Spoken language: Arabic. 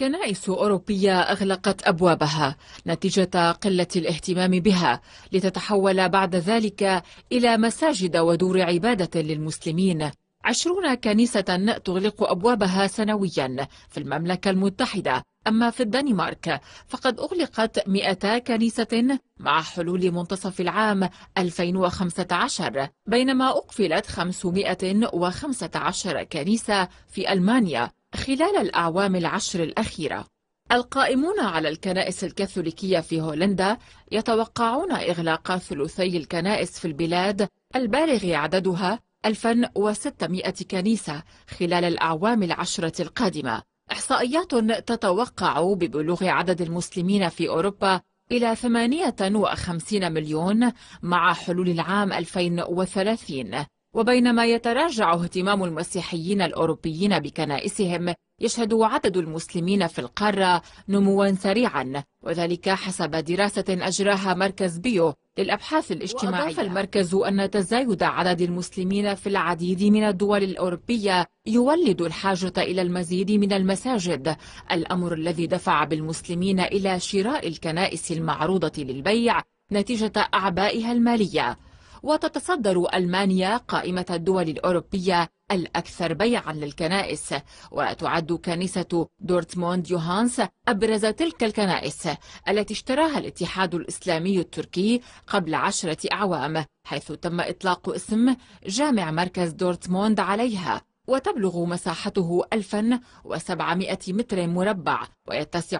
كنائس أوروبية أغلقت أبوابها نتيجة قلة الاهتمام بها لتتحول بعد ذلك إلى مساجد ودور عبادة للمسلمين عشرون كنيسة تغلق أبوابها سنويا في المملكة المتحدة أما في الدنمارك فقد أغلقت 200 كنيسة مع حلول منتصف العام 2015 بينما أقفلت 515 كنيسة في ألمانيا خلال الأعوام العشر الأخيرة القائمون على الكنائس الكاثوليكية في هولندا يتوقعون إغلاق ثلثي الكنائس في البلاد البالغ عددها 1600 كنيسة خلال الأعوام العشرة القادمة إحصائيات تتوقع ببلوغ عدد المسلمين في أوروبا إلى 58 مليون مع حلول العام 2030 وبينما يتراجع اهتمام المسيحيين الأوروبيين بكنائسهم يشهد عدد المسلمين في القارة نموا سريعا وذلك حسب دراسة أجراها مركز بيو للأبحاث الاجتماعية وأضاف المركز أن تزايد عدد المسلمين في العديد من الدول الأوروبية يولد الحاجة إلى المزيد من المساجد الأمر الذي دفع بالمسلمين إلى شراء الكنائس المعروضة للبيع نتيجة أعبائها المالية وتتصدر ألمانيا قائمة الدول الأوروبية الأكثر بيعا للكنائس وتعد كنيسة دورتموند يوهانس أبرز تلك الكنائس التي اشتراها الاتحاد الإسلامي التركي قبل عشرة أعوام حيث تم إطلاق اسم جامع مركز دورتموند عليها وتبلغ مساحته 1700 متر مربع ويتسع